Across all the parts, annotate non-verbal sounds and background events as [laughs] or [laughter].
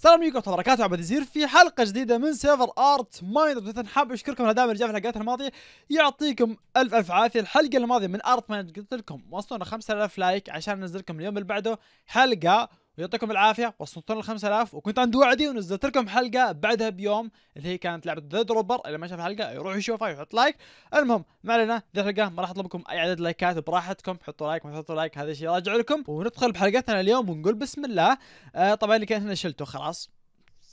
السلام عليكم ورحمه الله وبركاته عبد الزير في حلقه جديده من سيرفر ارت مايند حاب اشكركم على دعم الرجال في الحلقات الماضيه يعطيكم الف الف عافيه الحلقه الماضيه من ارت مايند قلت لكم وصلنا 5000 لايك عشان ننزلكم اليوم اللي بعده حلقه يعطيكم العافيه وصلتونا ل 5000 وكنت عند وعدي ونزلت لكم حلقه بعدها بيوم اللي هي كانت لعبه ذا دروبر اللي ما شاف الحلقه يروح يشوفها يحط لايك المهم ما علينا ذي الحلقه ما راح اطلب لكم اي عدد لايكات براحتكم حطوا لايك ما تحطوا لايك هذا الشيء راجع لكم وندخل بحلقتنا اليوم ونقول بسم الله آه طبعا اللي كان هنا شلته خلاص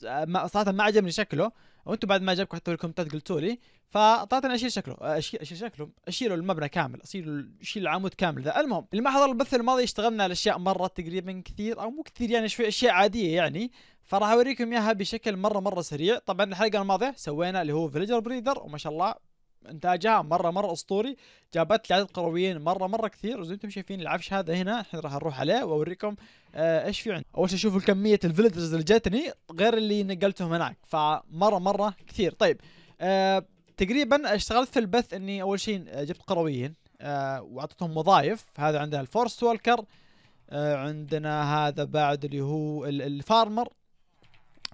آه ما صراحه ما عجبني شكله وانتم بعد ما عجبكم حطوا لي كومنتات قلتوا لي فاعطيتني اشيل شكله اشيل اشيل شكله اشيله المبنى كامل اشيل اشيل العمود كامل ذا المهم اللي ما حضر البث الماضي اشتغلنا على اشياء مره تقريبا كثير او مو كثير يعني شوي اشياء عاديه يعني فراح اوريكم اياها بشكل مره مره سريع طبعا الحلقه الماضيه سوينا اللي هو فيلجر بريدر وما شاء الله انتاجها مره مره اسطوري جابت لي عدد قرويين مره مره كثير وزي ما انتم شايفين العفش هذا هنا الحين راح نروح عليه واوريكم آه، ايش في عندي اول شيء شوفوا كميه الفيلجرز اللي جاتني غير اللي نقلتهم هناك فمره مره كثير طيب آه تقريبا اشتغلت في البث اني اول شيء آه، جبت قرويين آه واعطيتهم وظائف هذا عندنا الفورست والكر آه عندنا هذا بعد اللي هو الفارمر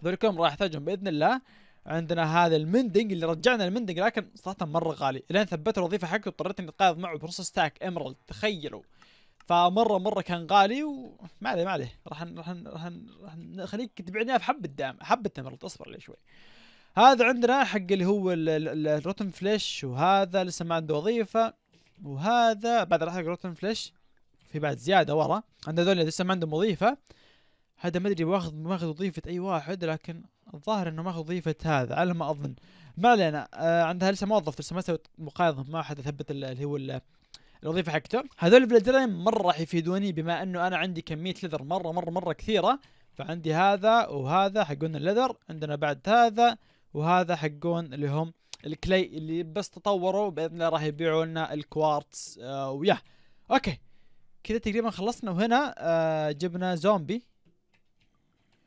هذول كلهم راح احتاجهم باذن الله عندنا هذا المندنج اللي رجعنا المندنج لكن صراحه مره غالي لين ثبت الوظيفه حقي اضطريت اني اتقاعد معه بنص ستاك امرالد تخيلوا فمره مره كان غالي وما عليه ما عليه راح راح راح خليك تبيعني في حبه دام حبه امرالد اصبر لي شوي هذا عندنا حق اللي هو الروتن فليش وهذا لسه ما عنده وظيفه وهذا بعد راح حق روتن فليش في بعد زياده ورا عند هذول لسه ما عندهم وظيفه هذا ما ادري واخذ ماخذ وظيفه اي واحد لكن الظاهر انه ماخذ وظيفه هذا على ما اظن ما علينا آه عندها لسه موظف لسه ما سويت مقايضه ما حد اثبت اللي هو الوظيفه حقته هذول البلدرين مره راح يفيدوني بما انه انا عندي كميه لذر مره مره مره كثيره فعندي هذا وهذا حقون اللذر عندنا بعد هذا وهذا حقون اللي هم الكلي اللي بس تطوروا باذن الله راح يبيعوا لنا الكوارتز آه وياه اوكي كذا تقريبا خلصنا وهنا آه جبنا زومبي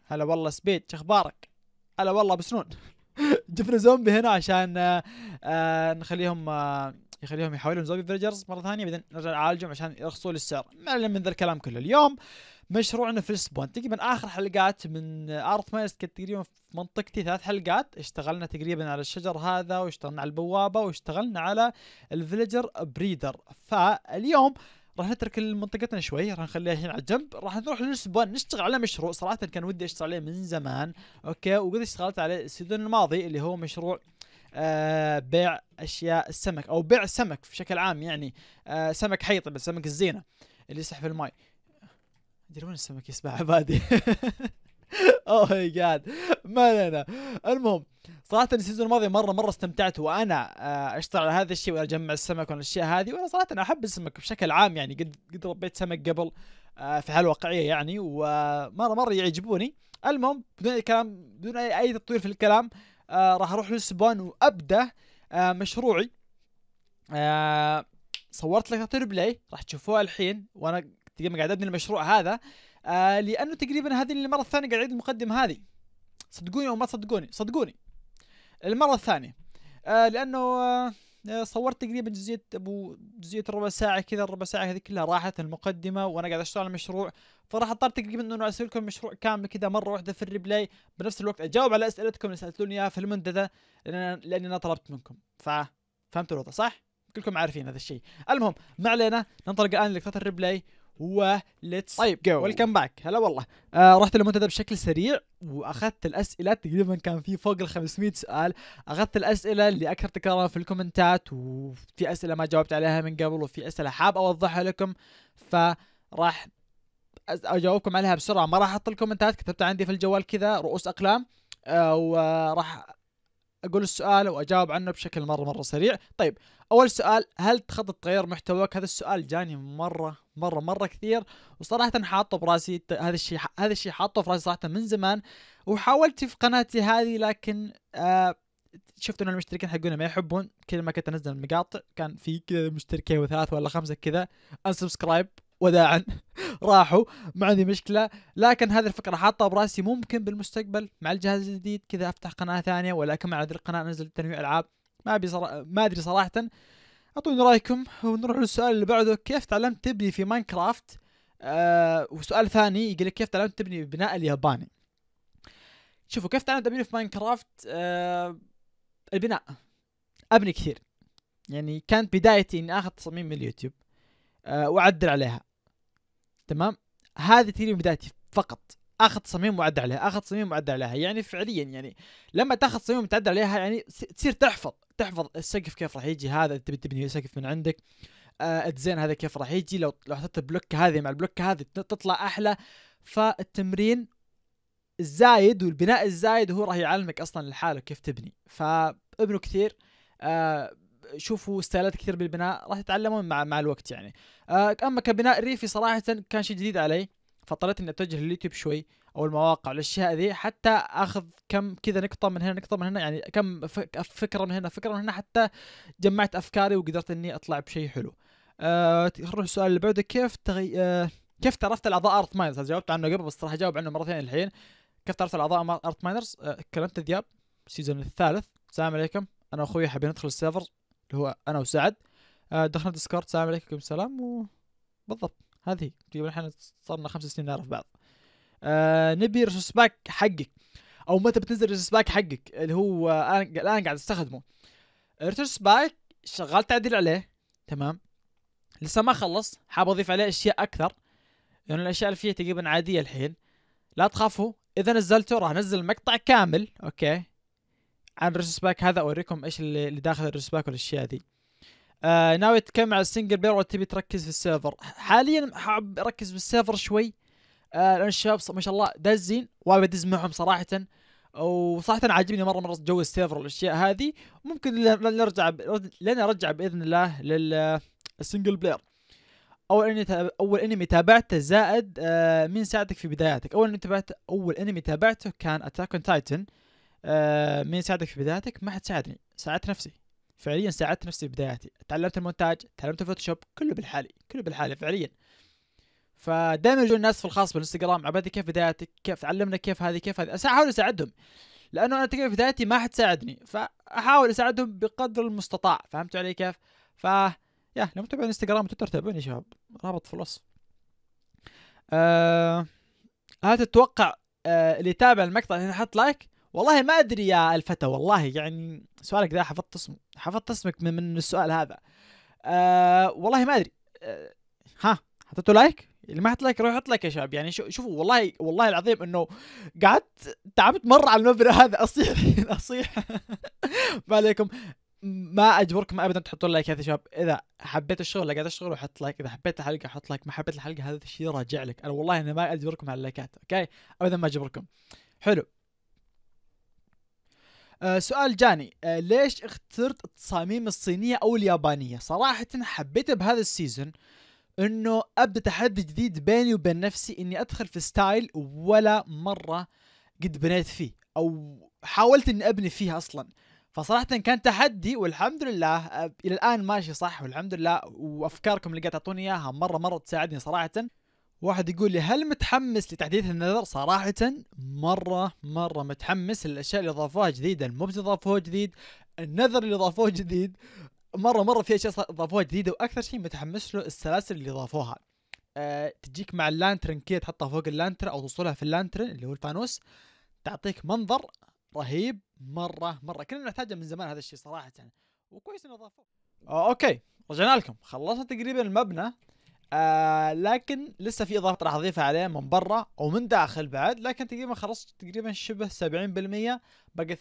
هلا والله سبيد شخبارك هلا والله بسنون [laughs] جبنا زومبي هنا عشان آه آه نخليهم آه يخليهم يحولون زومبي فيرجرز مره ثانيه بعدين نرجع نعالجهم عشان يرخصوا لي السعر ما من ذا الكلام كله اليوم مشروعنا في السبون تقريبا اخر حلقات من ارت مايس كانت تقريبا في منطقتي ثلاث حلقات اشتغلنا تقريبا على الشجر هذا واشتغلنا على البوابه واشتغلنا على الفيلجر بريدر فاليوم راح نترك منطقتنا شوي راح نخليها الحين على جنب راح نروح للاسبوع نشتغل على مشروع صراحه كان ودي اشتغل عليه من زمان اوكي وقد اشتغلت عليه السيزون الماضي اللي هو مشروع آه بيع اشياء السمك او بيع السمك بشكل عام يعني آه سمك حي طبعا سمك الزينه اللي يسح في الماي يدرون السمك يسبح عبادي اوه ماي جاد ما لنا المهم صراحه السيزون الماضي مره مره استمتعت وانا آه، اشتغل على هذا الشيء واجمع السمك والاشياء هذه وانا صراحه أنا احب السمك بشكل عام يعني قد قد ربيت سمك قبل آه، في حاله واقعيه يعني ومره مره يعجبوني المهم بدون اي كلام بدون اي, أي تطوير في الكلام آه، راح اروح للسبان وابدا مشروعي صورت لك تطوير بلاي راح تشوفوها الحين وانا تقريبا قاعد ابني المشروع هذا آه لانه تقريبا هذه المره الثانيه قاعد اعيد المقدمه هذه صدقوني او ما تصدقوني صدقوني المره الثانيه آه لانه آه صورت تقريبا جزئيه ابو جزئيه ربع ساعه كذا الربع ساعه هذه كلها راحت المقدمه وانا قاعد اشتغل على المشروع فراح اضطر تقريبا انه اسوي لكم مشروع كامل كذا مره واحده في الريبلاي بنفس الوقت اجاوب على اسئلتكم اللي سالتوني اياها في المنتدى لان لاني انا طلبت منكم ففهمتوا الوضع صح؟ كلكم عارفين هذا الشيء المهم ما علينا ننطلق الان لفتره الريبلاي وليتس طيب جو ويلكم باك هلا والله آه رحت للمنتدى بشكل سريع واخذت الاسئله تقريبا كان في فوق ال 500 سؤال اخذت الاسئله اللي اكثر تكرارا في الكومنتات وفي اسئله ما جاوبت عليها من قبل وفي اسئله حاب اوضحها لكم فراح اجاوبكم عليها بسرعه ما راح احط الكومنتات كتبتها عندي في الجوال كذا رؤوس اقلام آه وراح اقول السؤال واجاوب عنه بشكل مره مره سريع طيب اول سؤال هل تخطط تغير محتواك هذا السؤال جاني مره مره مره كثير وصراحه حاطه براسي هذا الشيء هذا الشيء حاطه في راسي صراحه من زمان وحاولت في قناتي هذه لكن آه شفت انه المشتركين حقونا ما يحبون كل ما كنت انزل المقاطع كان في كذا مشتركين وثلاث ولا خمسه كذا انسبسكرايب وداعا راحوا ما عندي مشكله لكن هذه الفكره حاطه براسي ممكن بالمستقبل مع الجهاز الجديد كذا افتح قناه ثانيه ولكن مع هذه القناه نزل تنويع العاب ما ابي صرا... ما ادري صراحه اعطوني رايكم ونروح للسؤال اللي بعده كيف تعلمت تبني في ماينكرافت آه وسؤال ثاني يقول لك كيف تعلمت تبني بناء الياباني شوفوا كيف تعلمت ابني في ماينكرافت آه البناء ابني كثير يعني كانت بدايتي اني اخذ تصاميم من اليوتيوب آه واعدل عليها تمام هذه من بدايتي فقط اخذ تصميم وعد عليها اخذ تصميم وعد عليها يعني فعليا يعني لما تاخذ تصميم وتعد عليها يعني تصير تحفظ تحفظ السقف كيف راح يجي هذا تبي تبني سقف من عندك آه، الديزاين هذا كيف راح يجي لو لو حطيت البلوك هذه مع البلوك هذه تطلع احلى فالتمرين الزايد والبناء الزايد هو راح يعلمك اصلا لحاله كيف تبني فابنوا كثير آه شوفوا ستايلات كثير بالبناء راح تتعلمون مع مع الوقت يعني آه، اما كبناء ريفي صراحه كان شيء جديد علي فاضطريت اني اتجه لليوتيوب شوي او المواقع والاشياء ذي حتى اخذ كم كذا نقطه من هنا نقطه من هنا يعني كم فكره من هنا فكره من هنا حتى جمعت افكاري وقدرت اني اطلع بشيء حلو أه نروح السؤال اللي بعده كيف تغي... أه كيف تعرفت الاعضاء ارت ماينرز جاوبت عنه قبل بس راح اجاوب عنه مرتين الحين كيف تعرفت الاعضاء ارت ماينرز أه كلمت ذياب السيزون الثالث السلام عليكم انا واخوي حابين ندخل السيرفر اللي هو انا وسعد آه، دخلنا ديسكورد السلام عليكم السلام وبالضبط هذه تقريبا احنا صرنا خمس سنين نعرف بعض آه نبي ريسورس باك حقك او متى بتنزل ريسورس باك حقك اللي هو انا الان قاعد استخدمه ريسورس باك شغال تعديل عليه تمام لسه ما خلص حاب اضيف عليه اشياء اكثر لان يعني الاشياء اللي فيه تقريبا عاديه الحين لا تخافوا اذا نزلته راح انزل مقطع كامل اوكي عن الريسورس باك هذا اوريكم ايش اللي داخل الريسورس باك والاشياء ذي آه ناوي تتكلم على السنجل بلاير ولا تبي تركز في السيرفر حاليا حاب اركز بالسيرفر شوي آه لان الشباب ما شاء الله دازين وابي ادز معهم صراحه وصراحه عاجبني مره مره جو السيرفر والاشياء هذه ممكن نرجع ب... لنا ارجع باذن الله للسنجل بلاير اول انمي تاب... اول انمي تابعته زائد آه من ساعدك في بداياتك اول انمي تابعته اول انمي تابعته كان اتاك اون تايتن آه آه مين ساعدك في بدايتك ما حد ساعدني ساعدت نفسي فعليا ساعدت نفسي في بداياتي تعلمت المونتاج تعلمت الفوتوشوب كله بالحالي كله بالحالي فعليا فدائما يجون الناس في الخاص بالانستغرام عبادي كيف بداياتك كيف تعلمنا كيف هذه كيف هذه احاول اساعدهم لانه انا تقريبا في بدايتي ما حد ساعدني فاحاول اساعدهم بقدر المستطاع فهمت علي كيف؟ ف يا لو متابع الانستغرام وتويتر تابعوني يا شباب رابط في الوصف. آه... هل تتوقع آه... اللي يتابع المقطع هنا حط لايك؟ والله ما ادري يا الفتى والله يعني سؤالك ذا حفظت اسمه حفظت اسمك من, من السؤال هذا أه والله ما ادري أه ها حطيتوا لايك اللي ما حط لايك روح حط لايك يا شباب يعني شوفوا والله والله العظيم انه قعدت تعبت مره على المبنى هذا اصيح اصيح [laughs] ما عليكم ما اجبركم ابدا تحطون لايك يا شباب اذا حبيت الشغل قاعد اشتغله حط لايك اذا حبيت الحلقه حط لايك ما حبيت الحلقه هذا الشيء راجع لك انا والله انا ما اجبركم على اللايكات اوكي ابدا ما اجبركم حلو أه سؤال جاني أه ليش اخترت التصاميم الصينية أو اليابانية؟ صراحة حبيت بهذا السيزون انه ابدا تحدي جديد بيني وبين نفسي اني ادخل في ستايل ولا مرة قد بنيت فيه او حاولت اني ابني فيه اصلا فصراحة كان تحدي والحمد لله آه، الى الان ماشي صح والحمد لله وافكاركم اللي قاعد تعطوني اياها مرة مرة تساعدني صراحة واحد يقول لي هل متحمس لتحديث النذر؟ صراحة مرة مرة متحمس للأشياء اللي ضافوها جديدة المبز اللي ضافوه جديد، النذر اللي ضافوه جديد، مرة مرة في أشياء ضافوها جديدة وأكثر شيء متحمس له السلاسل اللي ضافوها. أه تجيك مع اللانترن كي تحطها فوق اللانترن أو توصلها في اللانترن اللي هو الفانوس تعطيك منظر رهيب مرة مرة كنا نحتاجه من زمان هذا الشيء صراحة وكويس انه ضافوه. آه، اوكي رجعنا لكم خلصنا تقريبا المبنى آه لكن لسه في اضافات راح اضيفها عليه من برا ومن داخل بعد لكن تقريبا خلصت تقريبا شبه 70% باقي 30%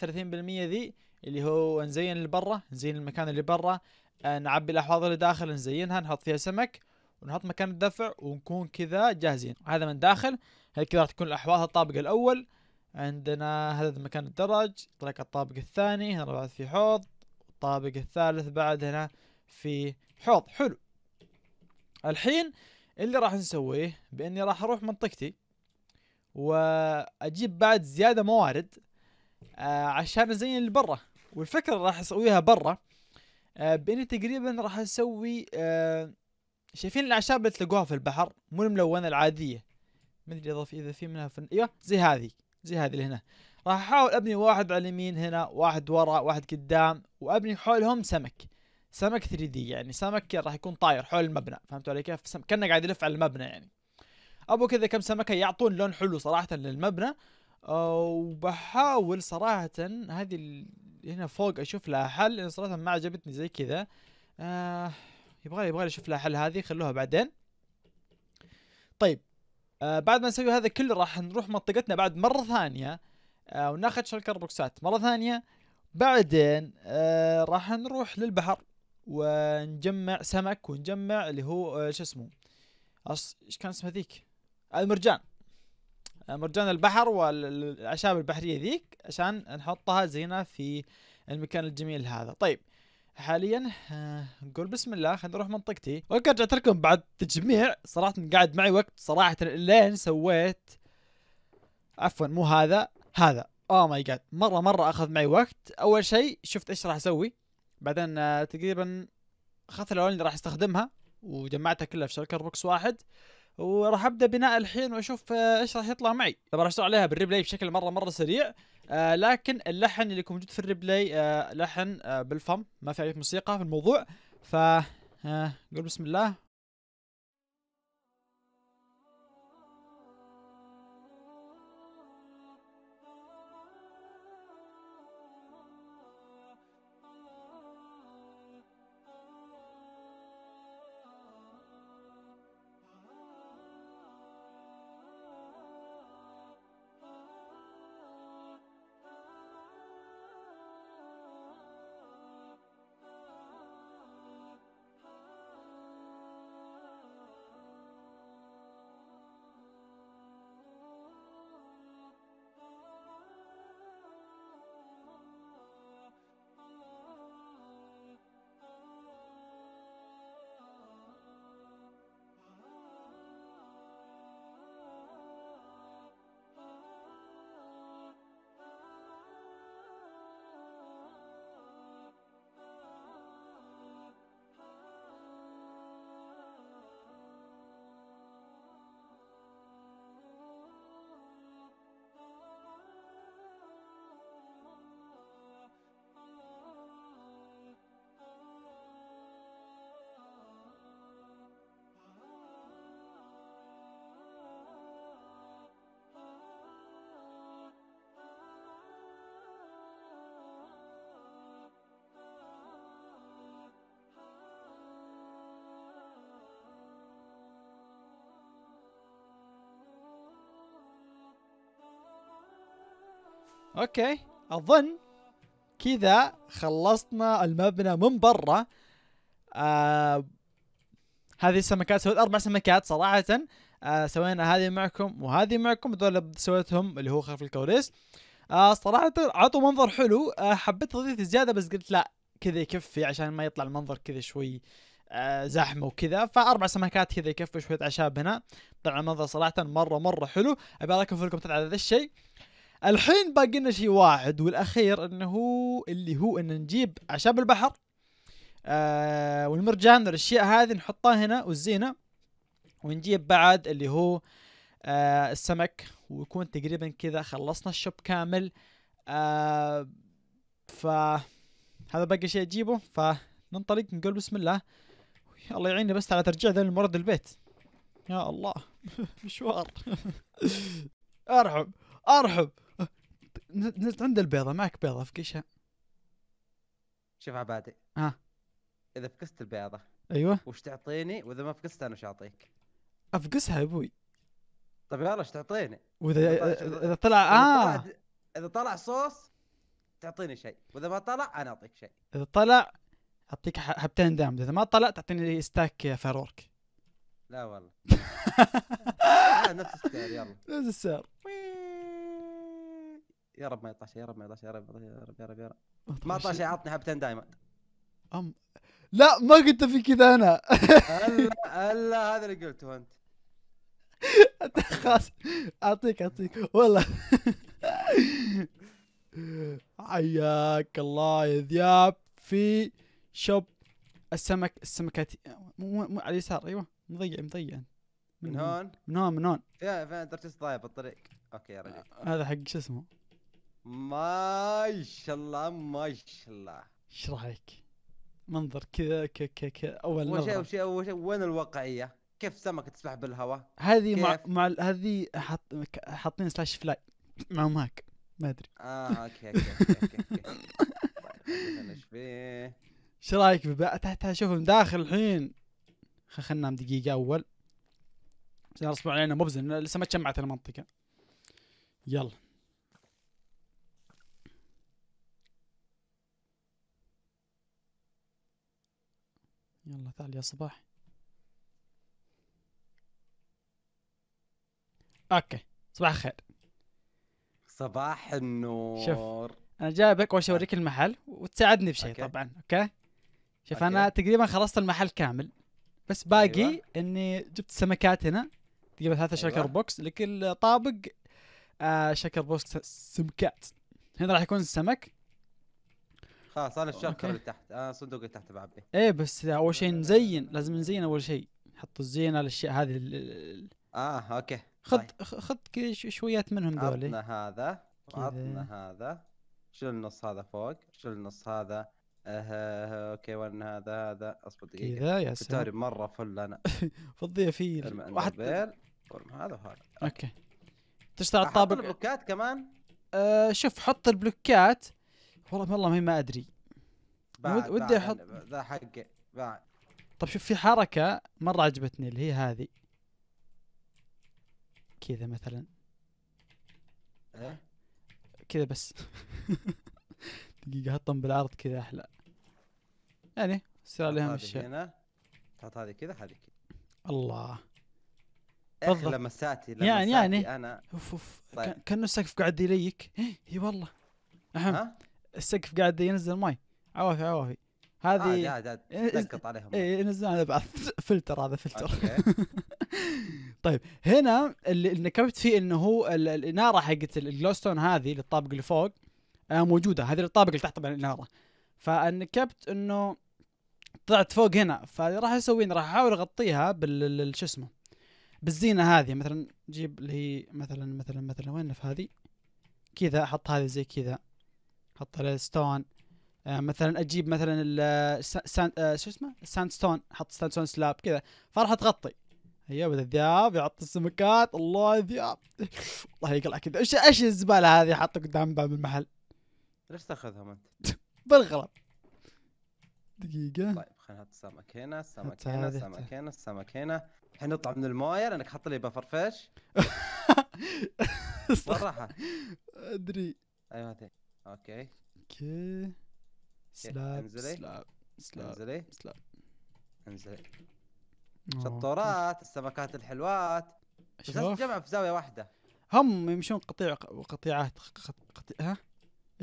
ذي اللي هو نزين اللي برا نزين المكان اللي برا آه نعبي الاحواض اللي داخل نزينها نحط فيها سمك ونحط مكان الدفع ونكون كذا جاهزين هذا من داخل هيك كذا راح تكون الاحواض الطابق الاول عندنا هذا مكان الدرج طريق الطابق الثاني هنا بعد في حوض الطابق الثالث بعد هنا في حوض حلو الحين اللي راح نسويه باني راح اروح منطقتي واجيب بعد زياده موارد آه، عشان ازين اللي برا والفكره راح اسويها برا آه، باني تقريبا راح اسوي آه، شايفين الاعشاب اللي تلقوها في البحر مو الملونه العاديه ما ادري اذا في اذا في منها فن... ايوه زي هذه زي هذه اللي هنا راح احاول ابني واحد على اليمين هنا واحد ورا واحد قدام وابني حولهم سمك سمك 3 دي يعني سمك راح يكون طاير حول المبنى فهمتوا علي كيف سم... كانه قاعد يلف على المبنى يعني ابو كذا كم سمكه يعطون لون حلو صراحه للمبنى أه، وبحاول صراحه هذه ال... هنا فوق اشوف لها حل لان صراحه ما عجبتني زي كذا آه يبغى يبغى اشوف لها حل هذه خلوها بعدين طيب آه بعد ما نسوي هذا كله راح نروح منطقتنا بعد مره ثانيه آه وناخذ شلكر بوكسات مره ثانيه بعدين آه راح نروح للبحر ونجمع سمك ونجمع اللي هو آه، شو اسمه ايش كان اسمه ذيك المرجان مرجان البحر والاعشاب البحريه ذيك عشان نحطها زينه في المكان الجميل هذا طيب حاليا آه، نقول بسم الله خلينا نروح منطقتي اوكي رجعت لكم بعد تجميع صراحه قاعد معي وقت صراحه لين سويت عفوا مو هذا هذا اوه ماي جاد مره مره اخذ معي وقت اول شيء شفت ايش راح اسوي بعدين آه، تقريبا اخذت الالوان اللي راح استخدمها وجمعتها كلها في شركه بوكس واحد وراح ابدا بناء الحين واشوف آه، ايش راح يطلع معي طبعا راح اشتغل عليها بالريبلاي بشكل مره مره سريع آه لكن اللحن اللي يكون موجود في الريبلاي آه لحن آه بالفم ما في اي موسيقى في الموضوع ف آه، قول بسم الله اوكي اظن كذا خلصنا المبنى من برا آه هذه السمكات سويت اربع سمكات صراحه آه سوينا هذه معكم وهذه معكم هذول سويتهم اللي هو خلف الكواليس آه صراحه عطوا منظر حلو آه حبيت اضيف زياده بس قلت لا كذا يكفي عشان ما يطلع المنظر كذا شوي آه زحمه وكذا فاربع سمكات كذا يكفي شويه اعشاب هنا طلع المنظر صراحه مره مره حلو ابي اركب لكم على هذا الشيء الحين باقي لنا شيء واحد والاخير انه هو اللي هو ان نجيب اعشاب البحر آه والمرجان والاشياء هذه نحطها هنا والزينه ونجيب بعد اللي هو آه السمك ويكون تقريبا كذا خلصنا الشوب كامل آه ف هذا باقي شيء اجيبه فننطلق نقول بسم الله الله يعيني بس على ترجع ذا المرض البيت يا الله [laughs] مشوار ارحب [laughs] ارحب نزلت عند البيضه معك بيضه افكشها شوف عبادي ها آه. اذا فكست البيضه ايوه وش تعطيني واذا ما فكست انا وش اعطيك افقسها يا ابوي طيب يلا ايش تعطيني واذا اذا طلع اه اذا طلع صوص تعطيني شيء واذا ما طلع انا اعطيك شيء اذا طلع اعطيك حبتين دام اذا ما طلع تعطيني ستاك فارورك لا والله [laughs] آه، نفس السعر يلا نفس السعر يا رب ما يطلعش يا رب ما يطلعش يا رب يا رب يا رب يا رب ما طلع عطني حبتين دايما أم... لا ما قلت في كذا انا الا الا هذا اللي قلته انت [laughs] خلاص اعطيك اعطيك والله [laughs] حياك الله يا ذياب في شوب السمك السمكات مو, مو على اليسار ايوه مضيع مضيع من هون من هون من هون يا فين درت ضايع بالطريق اوكي يا رجل هذا حق شو اسمه ما شاء الله ما شاء الله ايش رايك؟ منظر كذا ك ك ك اول نظره شيء وش اول شيء وين الواقعيه؟ كيف سمكه تسبح بالهواء؟ هذه مع مع هذه حاط حاطين سلاش فلاي مع ماك ما ادري اه اوكي اوكي اوكي اوكي [laughs] طيب، ايش رايك تحت شوف داخل الحين خلينا ننام دقيقه اول عشان اصبع علينا مبزن لسه ما تجمعت المنطقه يلا يلا تعال يا صباح اوكي صباح الخير صباح النور شوف انا جايبك واش اوريك المحل وتساعدني بشيء أوكي. طبعا اوكي شوف أوكي. انا تقريبا خلصت المحل كامل بس باقي أيوة. اني جبت سمكات هنا تقريبا ثلاثة أيوة. شكر بوكس لكل طابق آه شكر بوكس سمكات هنا راح يكون السمك خلاص انا الشركه اللي تحت انا الصندوق اللي تحت بعبي ايه بس اول شيء نزين لازم نزين اول شيء نحط الزينه الاشياء هذه ال... اه اوكي خذ طيب. خذ كذا شويات منهم ذولي عطنا هذا عطنا هذا شيل النص هذا فوق شيل النص هذا أه،, أه اوكي وين هذا هذا اصبر دقيقه كذا يا ساتر مره فل انا [laughs] فضيه في واحد هذا وهذا اوكي تشتغل الطابق البلوكات كمان آه شوف حط البلوكات والله والله ما ادري بعد ودي احط ذا حقي بعد طب شوف في حركه مره عجبتني اللي هي هذه كذا مثلا إيه؟ كذا بس [laughs] دقيقه حطهم بالعرض كذا احلى يعني صار عليهم الشيء هنا تحط هذه كذا هذه كذا الله إيه، بالضبط لمساتي يعني يعني انا اوف اوف طيب. كانه السقف قاعد يليك اي إيه، والله اهم السقف قاعد ينزل مي عوافي عوافي هذه عاد عاد إيه، عليهم اي على بعض [laughs] فلتر هذا فلتر [laughs] طيب هنا اللي نكبت فيه انه هو الاناره حقت الجلوستون هذه للطابق اللي فوق آه، موجوده هذه الطابق اللي تحت طبعا الاناره فنكبت انه طلعت فوق هنا فاللي راح اسوي راح احاول اغطيها بال شو اسمه بالزينه هذه مثلا جيب اللي هي مثلا مثلا مثلا وين في هذه كذا احط هذه زي كذا حط له ستون آه، مثلا اجيب مثلا الساند آه، آه، شو اسمه الساند ستون حط ساند ستون سلاب كذا فراح تغطي هي أيوة، بدا الذئاب يعطي السمكات الله ذئاب الله يقلع كذا ايش ايش الزباله هذه حاطه قدام باب المحل ليش تاخذها انت؟ بالغلط دقيقة طيب خلينا نحط السمك هنا السمك هنا السمك هنا السمك هنا الحين نطلع من المويه لانك حاط لي [laughs] وين راحت؟ ادري ايوه هاتي اوكي اوكي إيه، سلاب سلاب سلاب سلاب انزلي شطورات السمكات الحلوات بس جمع في زاويه واحده هم يمشون قطيع قطيعات قطيع ها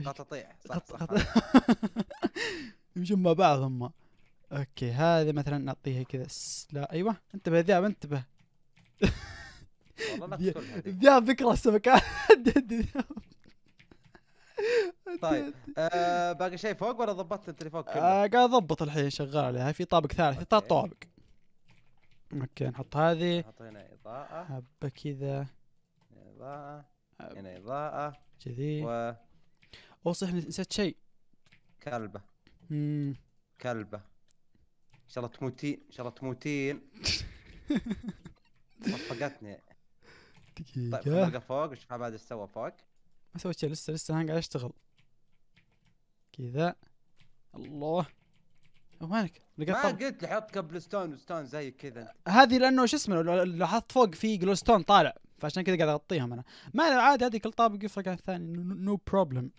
قطيع صح صح, صح. [laughs] يمشون مع بعض هم اوكي هذه مثلا نعطيها كذا لا ايوه انتبه ذئاب انتبه ذئاب ذكرى السمكات طيب آه باقي شيء فوق ولا ضبطت انت اللي فوق كله؟ آه قاعد اضبط الحين شغال عليها يعني، في طابق ثالث ثلاث طوابق اوكي نحط هذه نحط هنا اضاءة حبة كذا اضاءة هنا اضاءة كذي و اوه صح نسيت شيء كلبة امم كلبة ان شاء الله تموتين ان شاء الله تموتين صفقتني [laughs] دقيقة طيب فوق فوق بعد ايش سوى فوق؟ ما سويت شيء لسه لسه قاعد اشتغل كذا الله وينك؟ ما قلت لي حط ستون وستون زي كذا هذه لانه شو اسمه لاحظت فوق في جلو ستون طالع فعشان كذا قاعد اغطيهم انا ما عادي هذه كل طابق يفرق عن الثاني نو بروبلم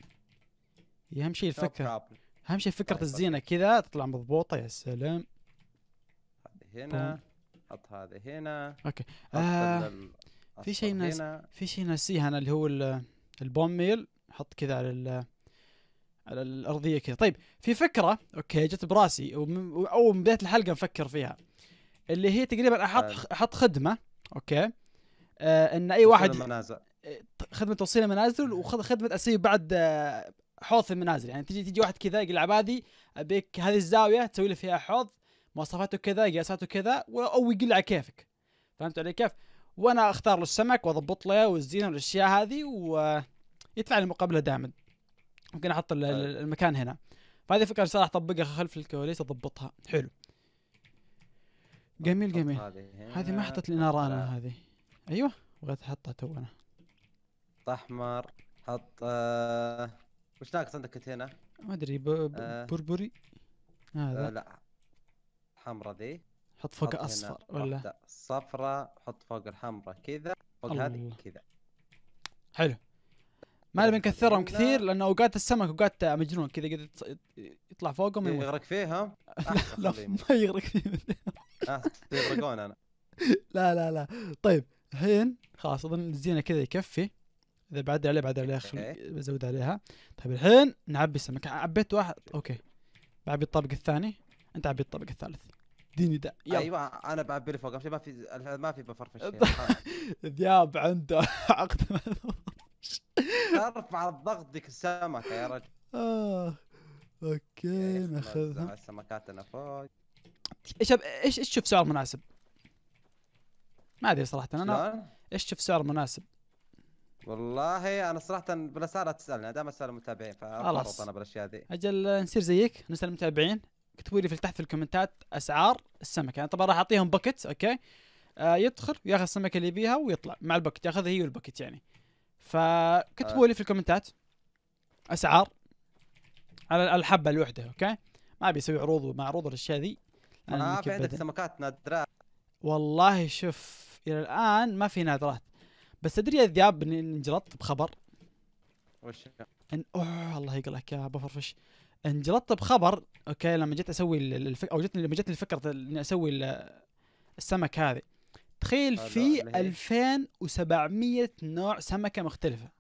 اهم شيء الفكره اهم شيء فكره طيب، الزينه كذا تطلع مضبوطه يا سلام هذه هنا طيب. حط هذه هنا اوكي آه في شيء ناس في شيء ناسيه انا اللي هو البوم ميل حط كذا على على الارضيه كذا طيب في فكره اوكي جت براسي او من بدايه الحلقه نفكر فيها اللي هي تقريبا احط طيب. احط خدمه اوكي آه ان اي واحد آه، خدمه توصيل المنازل وخدمه اسيب بعد آه، حوض في المنازل يعني تجي تجي واحد كذا يقول عبادي ابيك هذه الزاويه تسوي لي فيها حوض مواصفاته كذا قياساته كذا او يقول لي على كيفك فهمت علي كيف؟ وانا اختار له السمك واضبط له والزينه والاشياء هذه ويدفع لي مقابله دامد ممكن احط طيب. المكان هنا فهذه فكره صراحه اطبقها خلف الكواليس اضبطها حلو جميل جميل هذه ما حطت الاناره انا طيب. هذه ايوه بغيت احطها تو انا طيب. احمر حط آه... وش ناقص عندك هنا؟ ما ادري ب... بربري آه. هذا آه،, آه لا حمرة ذي حط فوق حط اصفر ولا صفراء حط فوق الحمرة كذا فوق هذه كذا حلو ما نبي نكثرهم كثير لانه اوقات السمك اوقات مجنون كذا قد يطلع فوقهم إيه، يغرق ها؟ [laughs] لا ما يغرق فيه آه، يغرقون انا [laughs] لا لا لا طيب الحين خلاص اظن الزينه كذا يكفي اذا بعد عليه بعد عليه خل... بزود عليها طيب الحين نعبي السمك عبيت واحد اوكي بعبي الطبق الثاني انت عبي الطبق الثالث اديني ده يلا. ايوه انا بعبي اللي فوق ما في ما في بفرفش [laughs] ذياب عنده عقد ارفع الضغط ذيك السمكه يا رجل اه اوكي ناخذها السمكات انا فوق ايش ايش ايش تشوف سعر مناسب؟ ما ادري صراحه انا ايش تشوف سعر مناسب؟ والله انا صراحه بالاسعار لا تسالني دائما اسال المتابعين خلاص انا بالاشياء ذي اجل نصير زيك نسال المتابعين اكتبوا لي في تحت في الكومنتات اسعار السمكه انا طبعا راح اعطيهم بكت اوكي آه يدخل وياخذ السمكه اللي يبيها ويطلع مع البكت ياخذ هي والبكت يعني فكتبوا آه. لي في الكومنتات اسعار على الحبه الوحده اوكي ما ابي اسوي عروض ومعروض الاشياء ذي ما في عندك سمكات نادرات والله شوف الى الان ما في نادرات بس تدري يا ذياب انجلطت بخبر وش ان اوه الله يقلعك يا بفرفش انجلطت بخبر اوكي لما جيت اسوي الفك... او جتني لما جتني الفكره اني اسوي السمك هذه تخيل آه، في 2700 نوع سمكه مختلفه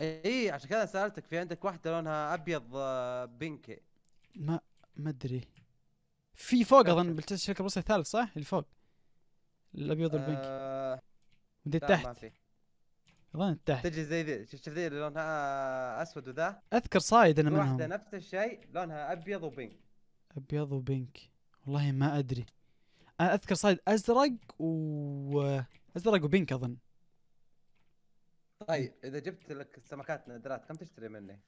اي عشان كذا سالتك في عندك واحده لونها ابيض آه، بينكي ما ما ادري في فوق اظن بالشركه البورصه الثالث صح اللي فوق الابيض والبنكي أه... ودي تحت اظن تحت تجي زي ذي شفت ذي اللي لونها اسود وذا اذكر صايد انا منهم واحده نفس الشيء لونها ابيض وبينك ابيض وبينك والله ما ادري انا اذكر صايد ازرق و ازرق وبينك اظن طيب اذا جبت لك السمكات نادرات كم تشتري مني؟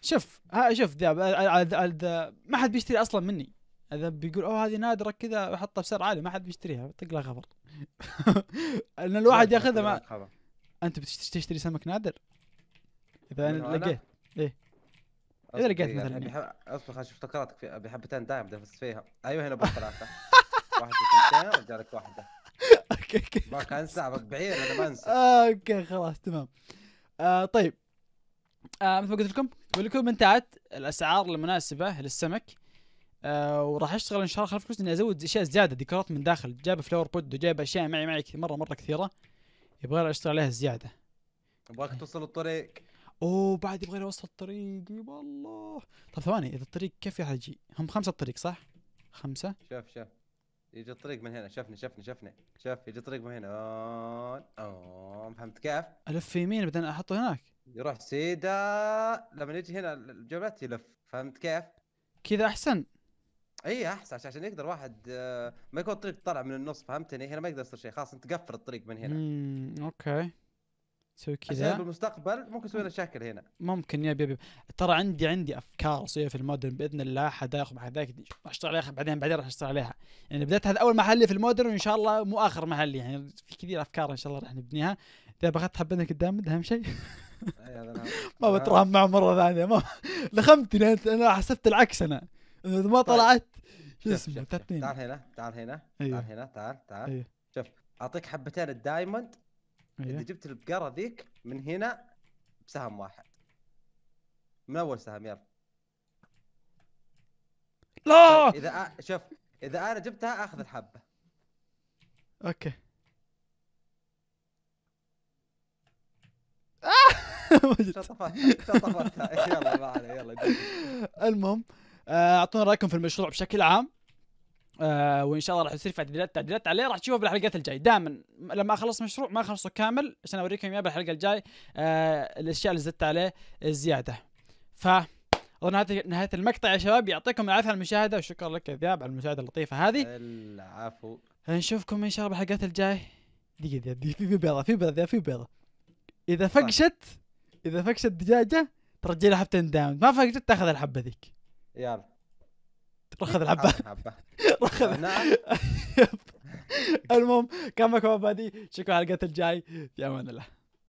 شوف ها شوف ذا ما حد بيشتري اصلا مني اذا بيقول اوه هذه نادره كذا احطها بسعر عالي ما حد بيشتريها طق لها [laughs] خبر ان الواحد ياخذها مع انت بتشتري سمك نادر اذا انا لقيت ايه اذا لقيت يعني مثلا اصبر خليني اشوف تكراتك في بحبتين دايم دفست فيها ايوه هنا بطل [laughs] واحدة ثنتين وارجع لك واحدة [laughs] اوكي اوكي ما كان صعبك بعير انا ما انسى اوكي خلاص تمام آه طيب آه مثل ما قلت لكم لكم تحت الاسعار المناسبه للسمك آه وراح اشتغل ان شاء الله خلف فلوس اني ازود اشياء زياده ديكورات من داخل جايب فلاور بود وجايب اشياء معي معي مره مره كثيره يبغى اشتغل عليها زياده ابغاك توصل الطريق اوه بعد يبغى اوصل الطريق اي والله طب ثواني اذا الطريق كيف راح يجي؟ هم خمسه الطريق صح؟ خمسه شوف شوف يجي الطريق من هنا شفني شفني شفني شف يجي الطريق من هنا اون اون فهمت كيف؟ الف يمين بعدين احطه هناك يروح سيدا لما يجي هنا الجولات يلف فهمت كيف؟ كذا احسن اي احسن عشان عشان يقدر واحد آه، ما يكون الطريق طالع من النص فهمتني هنا ما يقدر يصير شيء خلاص انت قفل الطريق من هنا امم اوكي تسوي كذا بالمستقبل ممكن تسوي مشاكل هنا ممكن يبي يبي ترى عندي عندي افكار اسويها في المودرن باذن الله ياخذ مع ذاك اشتغل عليها بعدين بعدين راح اشتغل عليها يعني بدات هذا اول محلي في المودرن وان شاء الله مو اخر محلي يعني في كثير افكار ان شاء الله راح نبنيها اذا بغيت انك قدام اهم شيء إيه، [laughs] ما بتراهم معه مره ثانيه ما [laughs] لخمتني انا حسبت العكس انا اذا ما طيب. طلعت شو اسمه تعال هنا تعال هنا تعال أيوه. هنا تعال تعال أيوه. شوف اعطيك حبتين الدايموند إيه. اذا جبت البقره ذيك من هنا بسهم واحد من اول سهم يلا لا اذا أ... شوف اذا انا جبتها اخذ الحبه اوكي [laughs] [laughs] يلا يلا المهم آه، اعطونا رايكم في المشروع بشكل عام آه، وان شاء الله راح يصير في تعديلات تعديلات عليه راح تشوفه بالحلقات الجاي دائما لما اخلص مشروع ما اخلصه كامل عشان اوريكم اياه بالحلقه الجاي آه، الاشياء اللي زدت عليه الزياده ف نهاية نهاية المقطع يا شباب يعطيكم العافية على المشاهدة وشكرا لك يا ذياب على المشاهدة اللطيفة هذه العفو نشوفكم ان شاء الله بالحلقات الجاي دقيقه دقيقة دقيقة في بيضة في بيضة في بيضة إذا طيب. فقشت إذا فقشت دجاجة ترجع لها حبتين داون ما فقشت تاخذ الحبة ذيك يلا رخذ [laughs] آه، الحبه [laughs] رخذ آه، نعم. [laughs] المهم كان معكم عبادي شكرا على الجاي في امان الله